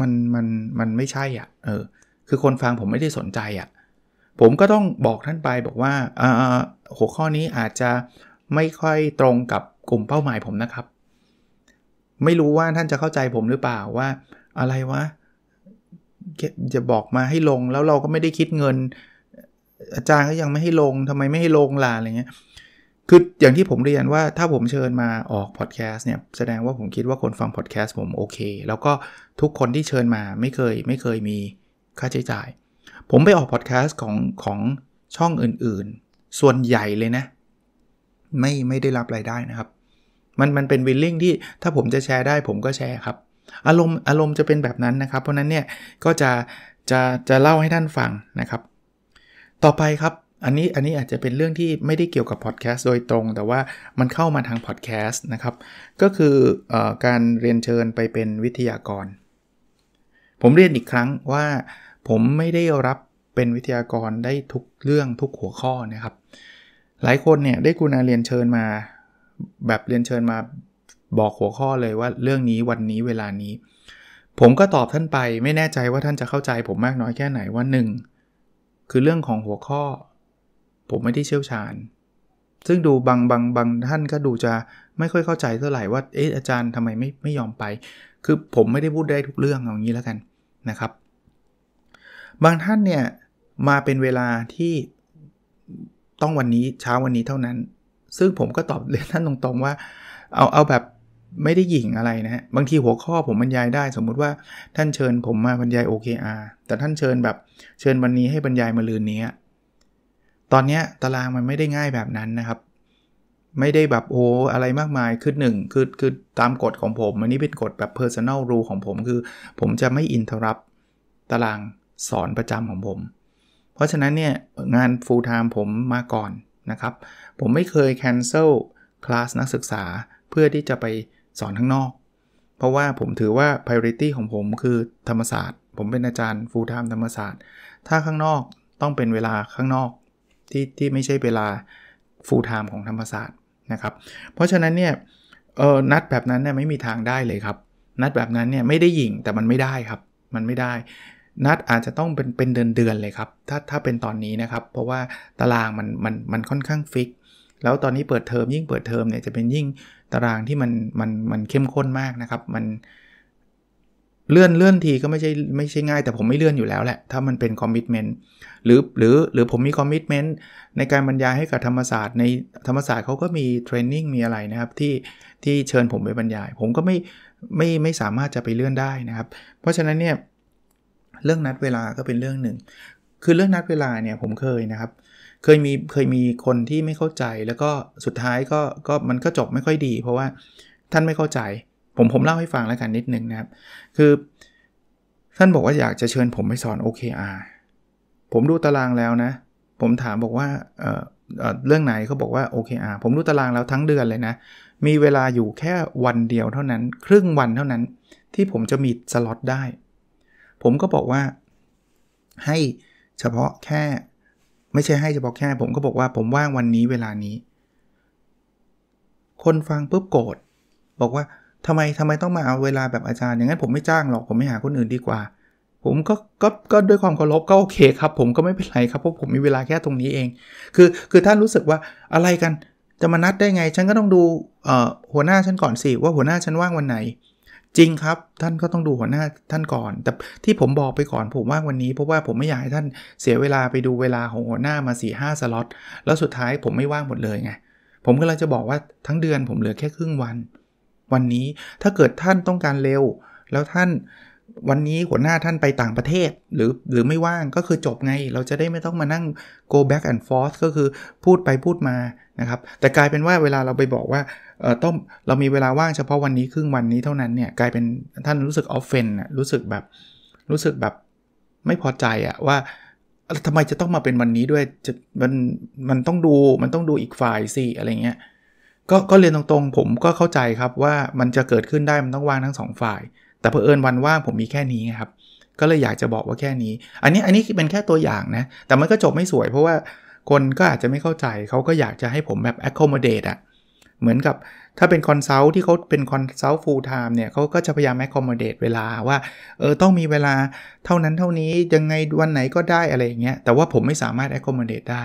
มันมันมันไม่ใช่อะ่ะ เออ คือคนฟังผมไม่ได้สนใจอะ่ะ ผมก็ต้องบอกท่านไปบอกว่าอ่าหัวข้อนี้อาจจะไม่ค่อยตรงกับกลุ่มเป้าหมายผมนะครับ ไม่รู้ว่าท่านจะเข้าใจผมหรือเปล่าว่า อะไรวะ จะบอกมาให้ลง แล้วเราก็ไม่ได้คิดเงิน อาจารย์ก็ยังไม่ให้ลงทำไมไม่ให้ลงล่ะอะไรเงี้ยคืออย่างที่ผมเรียนว่าถ้าผมเชิญมาออกพอดแคสต์เนี่ย แสดงว่าผมคิดว่าคนฟังพอดแคสต์ผมโอเค แล้วก็ทุกคนที่เชิญมาไม่เคย ไม่เคยมีค่าใช้จ่าย ผมไปออกพอดแคสต์ของของช่องอื่นๆ ส่วนใหญ่เลยนะไม่ไม่ได้รับรายได้นะครับ มันมันเป็นวิลลิ่งที่ถ้าผมจะแชร์ได้ผมก็แชร์ครับ อารมณ์อารมณ์จะเป็นแบบนั้นนะครับ เพราะนั้นเนี่ยก็จะจะจะเล่าให้ท่านฟังนะครับ ต่อไปครับอันนี้อันนี้อาจจะเป็นเรื่องที่ไม่ได้เกี่ยวกับพอดแคสต์โดยตรง แต่ว่ามันเข้ามาทางพอดแคสต์นะครับ ก็คืออการเรียนเชิญไปเป็นวิทยากร ผมเรียนอีกครั้งว่าผมไม่ได้รับเป็นวิทยากรได้ทุกเรื่องทุกหัวข้อนะครับ หลายคนเนี่ย ได้กุณาเรียนเชิญมา แบบเรียนเชิญมาบอกหัวข้อเลยว่าเรื่องนี้วันนี้เวลานี้ ผมก็ตอบท่านไป ไม่แน่ใจว่าท่านจะเข้าใจ ผมมากน้อยแค่ไหนว่า 1. คือเรื่องของหัวข้อผม ไม่ได้เชี่ยวชาญ ซึ่งดูบางบางบางท่านก็ดูจะไม่ค่อยเข้าใจเท่าไหร่ว่า เอ๊ะอาจารย์ทำไมไม่ ไม่ยอมไป คือผมไม่ได้พูดได้ทุกเรื่องอย่างนี้แล้วกันนะครับ บางท่านเนี่ย มาเป็นเวลาที่ต้องวันนี้เช้าวันนี้เท่านั้น ซึ่งผมก็ตอบเรียนท่านตรงๆว่าเอาเอาแบบไม่ได้หยิ่งอะไรนะฮะ บางทีหัวข้อผมบรรยายได้สมมุติว่าท่านเชิญผมมาบรรยาย OKR แต่ท่านเชิญแบบเชิญวันนี้ให้บรรยายมาลืนนี้ตอนนี้ตารางมันไม่ได้ง่ายแบบนั้นนะครับ ไม่ได้แบบโอ้ อะไรมากมาย คือหนึ่งคือคือตามกฎของผมอันนี้เป็นกฎแบบ personal rule ของผมคือผมจะไม่อินทรรับตารางสอนประจำของผม เพราะฉะนั้นเนี่ยงาน full time ผมมาก่อนนะครับ ผมไม่เคย cancel คลาสนักศึกษาเพื่อที่จะไปสอนข้างนอก เพราะว่าผมถือว่า priority ของผมคือธรรมศาสตร์ ผมเป็นอาจารย์ full time ธรรมศาสตร์ ถ้าข้างนอกต้องเป็นเวลาข้างนอกที่ที่ไม่ใช่เวลา full time ของธรรมศาสตร์นะครับ เพราะฉะนั้นเนี่ยเออนัดแบบนั้นเนี่ยไม่มีทางได้เลยครับ นัดแบบนั้นเนี่ยไม่ได้หยิงแต่มันไม่ได้ครับ มันไม่ได้ นัดอาจจะต้องเป็นเป็นเดือนเดือนเลยครับถ้าถ้าเป็นตอนนี้นะครับ เพราะว่าตารางมัน มันมันค่อนข้างฟิก แล้วตอนนี้เปิดเทอมยิ่งเปิดเทอมเนี่ยจะเป็นยิ่งตารางที่มันมันมันเข้มข้นมากนะครับมันเลื่อนเลื่อนทีก็ไม่ใช่ไม่ใช่ง่าย แต่ผมไม่เลื่อนอยู่แล้วแหละถ้ามันเป็นคอมมิชเมนต์หรือหรือหรือผมมีคอมมิชเมนต์ในการบรรยายให้กับธรรมศาสตร์ในธรรมศาสตร์เขาก็มีเทรนนิ่งมีอะไรนะครับ ที่ที่เชิญผมไปบรรยาย ผมก็ไม่ไม่ไม่สามารถจะไปเลื่อนได้นะครับ เพราะฉะนั้นเนี่ยเรื่องนัดเวลาก็เป็นเรื่องหนึ่ง คือเรื่องนัดเวลาเนี่ยผมเคยนะครับ เคยมีเคยมีคนที่ไม่เข้าใจแล้วก็สุดท้ายก็ก็มันก็จบไม่ค่อยดี เพราะว่าท่านไม่เข้าใจผม ผมเล่าให้ฟังแล้วกันนิดนึงนะครับ คือท่านบอกว่าอยากจะเชิญผมไปสอน OKR ผมดูตารางแล้วนะ ผมถามบอกว่าเเรื่องไหนเขาบอกว่า OKR ผมดูตารางแล้วทั้งเดือนเลยนะ มีเวลาอยู่แค่วันเดียวเท่านั้น ครึ่งวันเท่านั้น ที่ผมจะมีสล็อตได้ ผมก็บอกว่า ให้เฉพาะแค่ ไม่ใช่ให้ เฉพาะ แค่ ผมก็บอกว่าผมว่างวันนี้เวลานี้ คนฟังปุ๊บโกรธ บอกว่าทำไมทำไมต้องมาเอาเวลาแบบอาจารย์อย่างนั้นผมไม่จ้างหรอก ผมไม่หาคนอื่นดีกว่า ผมก็ก็ก็ด้วยความเคารพก็โอเคครับ ผมก็ไม่เป็นไรครับ เพราะผมมีเวลาแค่ตรงนี้เอง คือคือท่านรู้สึกว่าอะไรกัน จะมานัดได้ไง ฉันก็ต้องดูหัวหน้าฉันก่อนสิว่าหัวหน้าฉันว่างวันไหนจริงครับท่านก็ต้องดูหัวหน้าท่านก่อน แต่ที่ผมบอกไปก่อนผมว่างวันนี้ เพราะว่าผมไม่อยากให้ท่านเสียเวลาไปดูเวลาของหัวหน้ามา4ี่ห้าสล็อต แล้วสุดท้ายผมไม่ว่างหมดเลยไงผมก็เลยจะบอกว่าทั้งเดือน ผมเหลือแค่ครึ่งวันวันนี้ถ้าเกิดท่านต้องการเร็ว แล้วท่านวันนี้หัวหน้าท่านไปต่างประเทศ หรือหรือไม่ว่างก็คือจบไง เราจะได้ไม่ต้องมานั่ง go back and forth ก็คือพูดไปพูดมานะครับแต่กลายเป็นว่าเวลาเราไปบอกว่าเออต้องเรามีเวลาว่างเฉพาะวันนี้ครึ่งวันนี้เท่านั้นเนี่ยกลายเป็นท่านรู้สึกออฟเฟนรู้สึกแบบรู้สึกแบบไม่พอใจอะว่าทำไมจะต้องมาเป็นวันนี้ด้วยจะมันมันต้องดูมันต้องดูอีกฝ่ายสิอะไรเงี้ยก็ก็เรียนตรงๆ ผมก็เข้าใจครับว่ามันจะเกิดขึ้นได้ มันต้องวางทั้ง2ฝ่าย แต่เพอเอินวันว่างผมมีแค่นี้ครับ ก็เลยอยากจะบอกว่าแค่นี้ อันนี้อันนี้เป็นแค่ตัวอย่างนะ แต่มันก็จบไม่สวย เพราะว่าคนก็อาจจะไม่เข้าใจเขาก็อยากจะให้ผมแบบ accommodate อะเหมือนกับถ้าเป็นคอนซัลท์ที่เขาเป็นคอนซัลท์ฟูลไทม์เนี่ยเขาก็จะพยายามแมคคอมเดตเวลาว่าเออต้องมีเวลาเท่านั้นเท่านี้ยังไงวันไหนก็ได้อะไรอย่างเงี้ย แต่ว่าผมไม่สามารถแอคคอมเดตได้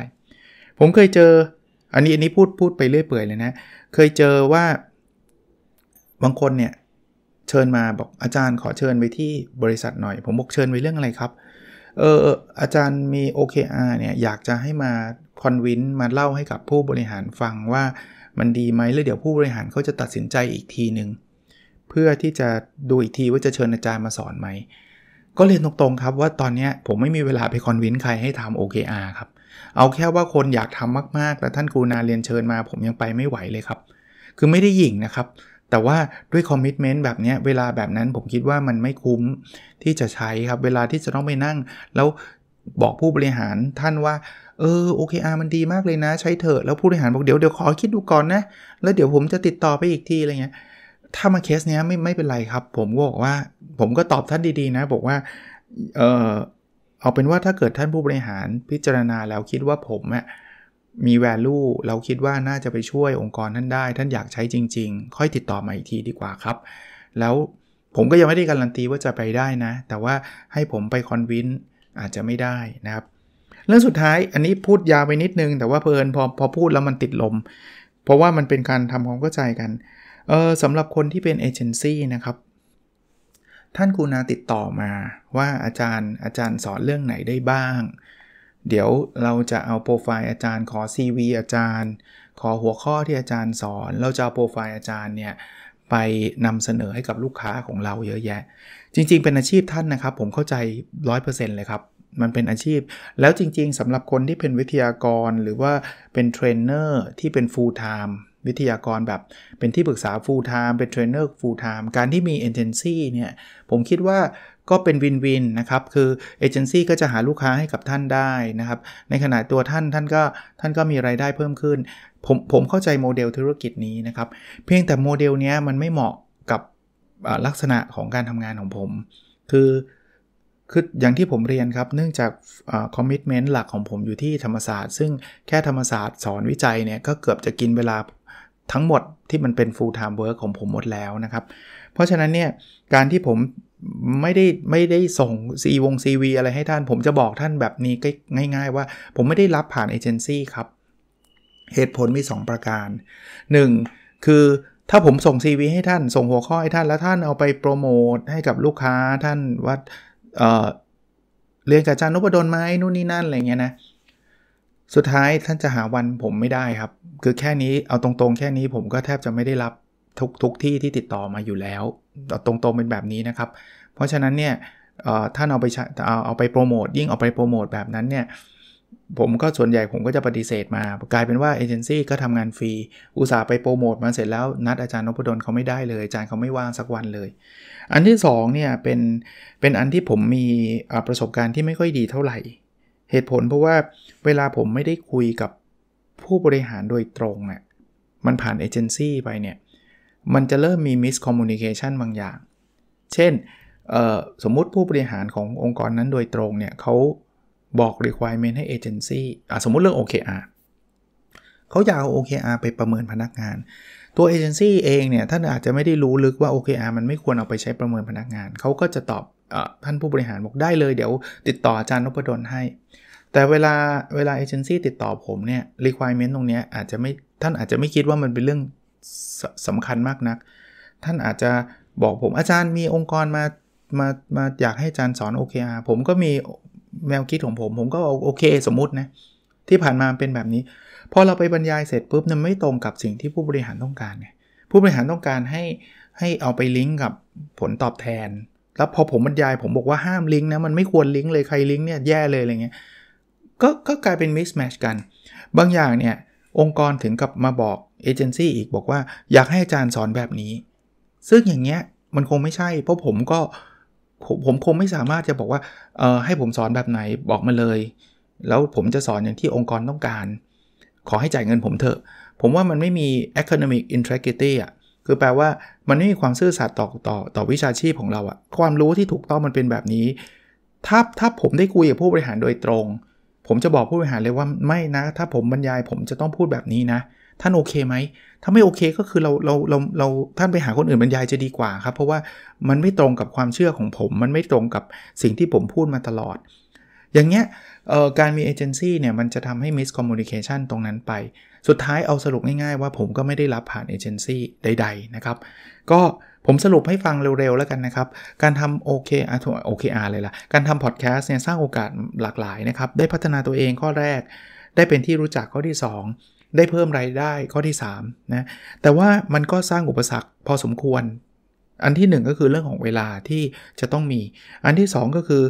ผมเคยเจออันนี้อันนี้พูดพูดไปเรื่อยเปื่อยเลยนะเคยเจอว่า บางคนเนี่ยเชิญมาบอกอาจารย์ขอเชิญไปที่บริษัทหน่อย ผมบอกเชิญไปเรื่องอะไรครับเอออาจารย์มี o k เเนี่ยอยากจะให้มาคอนวินมาเล่าให้กับผู้บริหารฟังว่ามันดีไหมแล้วเดี๋ยวผู้บริหารเขาจะตัดสินใจอีกทีหนึ่งเพื่อที่จะดูอีกทีว่าจะเชิญอาจารย์มาสอนไหมก็เรียนตรงๆครับว่าตอนนี้ผมไม่มีเวลาไปคอนวินใครให้ทำ OKR ครับเอาแค่ว่าคนอยากทำมากๆ แล้วท่านกรนาเรียนเชิญมา ผมยังไปไม่ไหวเลยครับ คือไม่ได้หยิ่งนะครับ แต่ว่าด้วยคอมมิชเมนต์แบบนี้เวลาแบบนั้นผมคิดว่ามันไม่คุ้มที่จะใช้ครับ เวลาที่จะต้องไปนั่ง แล้วบอกผู้บริหารท่านว่า เออโอเคอามันดีมากเลยนะ ใช้เถอะแล้วผู้บริหารบอกเดี๋ยวเดี๋ยวขอคิดดูก่อนนะ แล้วเดี๋ยวผมจะติดต่อไปอีกทีอะไรเงี้ย ถ้ามาเคสเนี้ยไม่ไม่เป็นไรครับ ผมก็บอกว่า ผมก็ตอบท่านดีๆ นะ บอกว่าเออเอาเป็นว่าถ้าเกิดท่านผู้บริหารพิจารณาแล้วคิดว่าผมอะมีแวลูเราคิดว่าน่าจะไปช่วยองค์กรท่านได้ท่านอยากใช้จริง ๆ ค่อยติดต่อมาอีกทีดีกว่าครับ แล้วผมก็ยังไม่ได้การันตีว่าจะไปได้นะ แต่ว่าให้ผมไปคอนวินอาจจะไม่ได้นะครับ เรื่องสุดท้ายอันนี้พูดยาวไปนิดนึงแต่ว่าเพลินพอพอพูดแล้วมันติดลม เพราะว่ามันเป็นการทำความเข้าใจกันเออสำหรับคนที่เป็นเอเจนซี่นะครับท่านกูนาติดต่อมาว่าอาจารย์อาจารย์สอนเรื่องไหนได้บ้าง เดี๋ยวเราจะเอาโปรไฟล์อาจารย์ขอ CV อาจารย์ ขอหัวข้อที่อาจารย์สอน เราจะเอาโปรไฟล์อาจารย์เนี่ยไปนำเสนอให้กับลูกค้าของเราเยอะแยะจริง ๆ เป็นอาชีพท่านนะครับผมเข้าใจ 100%เลยครับ มันเป็นอาชีพ แล้วจริงๆ สำหรับคนที่เป็นวิทยากรหรือว่าเป็นเทรนเนอร์ที่เป็น full time วิทยากรแบบเป็นที่ปรึกษาฟูลไทม์เป็นเทรนเนอร์ฟูลไทม์การที่มีเอเจนซี่เนี่ยผมคิดว่าก็เป็นวินวินนะครับคือเอเจนซี่ก็จะหาลูกค้าให้กับท่านได้นะครับในขณะตัวท่านท่านก็ท่านก็มีไรายได้เพิ่มขึ้นผมผมเข้าใจโมเดลธุรกิจนี้นะครับเพียงแต่โมเดลนี้มันไม่เหมาะกับลักษณะของการทำงานของผม คือคืออย่างที่ผมเรียนครับ เนื่องจากคอมมิชเมนต์หลักของผมอยู่ที่ธรรมศาสตร์ ซึ่งแค่ธรรมศาสตร์สอนวิจัยเนี่ยก็เกือบจะกินเวลาทั้งหมดที่มันเป็น full time work ของผมหมดแล้วนะครับ เพราะฉะนั้นเนี่ยการที่ผมไม่ได้ไม่ได้ส่งซีวงซีวีอะไรให้ท่าน ผมจะบอกท่านแบบนี้ง่ายๆว่าผมไม่ได้รับผ่านเอเจนซี่ครับ เหตุผลมี 2 ประการ 1. คือถ้าผมส่ง CV ให้ท่านส่งหัวข้อให้ท่านแล้วท่านเอาไปโปรโมทให้กับลูกค้าท่านว่าเเรียนกับอาจารย์นพดลไหมนู่นนี่นั่นอะไรเงี้ยนะสุดท้ายท่านจะหาวันผมไม่ได้ครับ คือแค่นี้เอาตรงๆแค่นี้ผมก็แทบจะไม่ได้รับทุกทุกที่ที่ติดต่อมาอยู่แล้ว ตรงๆเป็นแบบนี้นะครับ เพราะฉะนั้นเนี่ยท่านเอาไปเอาเอาไปโปรโมทยิ่งเอาไปโปรโมทแบบนั้นเนี่ยผมก็ส่วนใหญ่ผมก็จะปฏิเสธมา กลายเป็นว่าเอเจนซี่ก็ทำงานฟรีอุตส่าห์ไปโปรโมท มาเสร็จแล้วนัดอาจารย์นพดลเขาไม่ได้เลยอาจารย์เขาไม่ว่างสักวันเลย อันที่2เนี่ยเป็นเป็นอันที่ผมมีประสบการณ์ที่ไม่ค่อยดีเท่าไหร่เหตุผลเพราะว่าเวลาผมไม่ได้คุยกับผู้บริหารโดยตรงเนะี่ยมันผ่านเอเจนซี่ไปเนี่ย มันจะเริ่มมีมิสคอมมูนิเคชันบางอย่าง เช่น สมมุติผู้บริหารขององค์กรนั้นโดยตรงเนี่ยเขาบอก requirement ให้เอเจนซี่สมมุติเรื่อง OKR เขาอยากเอา OKR ไปประเมินพนักงาน ตัวเอเจนซี่เองเนี่ยท่านอาจจะไม่ได้รู้ลึกว่า OKR มันไม่ควรเอาไปใช้ประเมินพนักงานเขาก็จะตอบท่านผู้บริหารบอกได้เลยเดี๋ยวติดต่ออาจารย์นพดลให้ แต่เวลาเวลาเอเจนซี่ติดต่อผมเนี่ย requirement ตรงนี้อาจจะไม่ ท่านอาจจะไม่คิดว่ามันเป็นเรื่องสำคัญมากนัก ท่านอาจจะบอกผมอาจารย์มีองค์กรมา มา มา อยากให้อาจารย์สอน OKR ผมก็มีแนวคิดของผม ผมก็โอเคสมมุตินะ ที่ผ่านมาเป็นแบบนี้ พอเราไปบรรยายเสร็จปุ๊บเนี่ยไม่ตรงกับสิ่งที่ผู้บริหารต้องการไงผู้บริหารต้องการให้ให้เอาไปลิงก์กับผลตอบแทนแล้วพอผมบรรยายผมบอกว่าห้ามลิงก์นะมันไม่ควรลิงก์เลยใครลิงก์เนี่ยแย่เลยอะไรเงี้ยก็ก็กลายเป็นมิสแมชกัน บางอย่างเนี่ยองค์กรถึงกับมาบอกเอเจนซี่อีกบอกว่าอยากให้อาจารย์สอนแบบนี้ ซึ่งอย่างเงี้ยมันคงไม่ใช่ เพราะผมก็ผมผมคงไม่สามารถจะบอกว่าเออให้ผมสอนแบบไหนบอกมาเลย แล้วผมจะสอนอย่างที่องค์กรต้องการ ขอให้จ่ายเงินผมเถอะ ผมว่ามันไม่มี economic integrity อ่ะคือแปลว่ามันไม่มีความซื่อสัตย์ต่อต่อต่อวิชาชีพของเราอะความรู้ที่ถูกต้องมันเป็นแบบนี้ ถ้าถ้าผมได้คุยกับผู้บริหารโดยตรง ผมจะบอกผู้บริหารเลยว่าไม่นะ ถ้าผมบรรยายผมจะต้องพูดแบบนี้นะท่านโอเคไหมถ้าไม่โอเคก็คือเราเราเราเราท่านไปหาคนอื่นบรรยายจะดีกว่าครับเพราะว่ามันไม่ตรงกับความเชื่อของผม มันไม่ตรงกับสิ่งที่ผมพูดมาตลอด อย่างเงี้ยการมีเอเจนซี่เนี่ยมันจะทำให้มิสคอมมูนิเคชันตรงนั้นไปสุดท้ายเอาสรุปง่ายๆ ว่าผมก็ไม่ได้รับผ่านเอเจนซี่ใด ๆ นะครับ ก็ผมสรุปให้ฟังเร็ว ๆ แล้วกันนะครับ การทำ OK อ่ะโอเคอาร์เลยล่ะ การทำพอดแคสต์เนี่ยสร้างโอกาสหลากหลายนะครับ ได้พัฒนาตัวเองข้อแรก ได้เป็นที่รู้จักข้อที่ 2 ได้เพิ่มรายได้ข้อที่3นะแต่ว่ามันก็สร้างอุปสรรคพอสมควร อันที่ 1 ก็คือเรื่องของเวลาที่จะต้องมี อันที่ 2 ก็คือ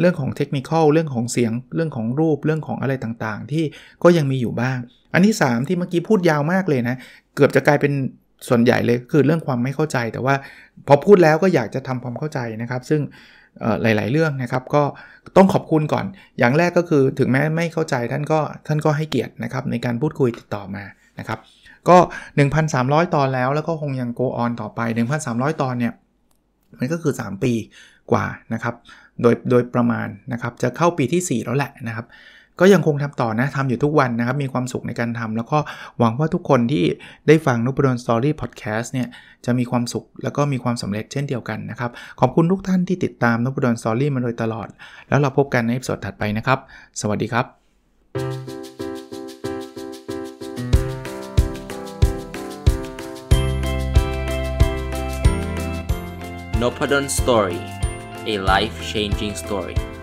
เรื่องของเทคนิคเรื่องของเสียงเรื่องของรูปเรื่องของอะไรต่างๆ ที่ก็ยังมีอยู่บ้าง อันที่ 3 ที่เมื่อกี้พูดยาวมากเลยนะเกือบจะกลายเป็นส่วนใหญ่เลยคือเรื่องความไม่เข้าใจแต่ว่า พอพูดแล้วก็อยากจะทำความเข้าใจนะครับ ซึ่งหลาย ๆเรื่องนะครับ ก็ต้องขอบคุณก่อน อย่างแรกก็คือถึงแม้ไม่เข้าใจท่านก็ท่านก็ให้เกียรตินะครับในการพูดคุยติดต่อมานะครับ ก็ 1,300 ตอนแล้วแล้วก็คงยังโกออนต่อไป 1,300 ตอนเนี่ยมันก็คือ 3 ปีกว่านะครับโดยโดยประมาณนะครับ จะเข้าปีที่ 4 แล้วแหละนะครับ ก็ยังคงทำต่อนะทำอยู่ทุกวันนะครับ มีความสุขในการทำ แล้วก็หวังว่าทุกคนที่ได้ฟังนุบดนสตอรี่พอดแคสต์เนี่ยจะมีความสุขแล้วก็มีความสำเร็จเช่นเดียวกันนะครับ ขอบคุณทุกท่านที่ติดตามนุบดนสตอรี่มาโดยตลอด แล้วเราพบกันในสดถัดไปนะครับสวัสดีครับ n o p a d o n Story a life changing story.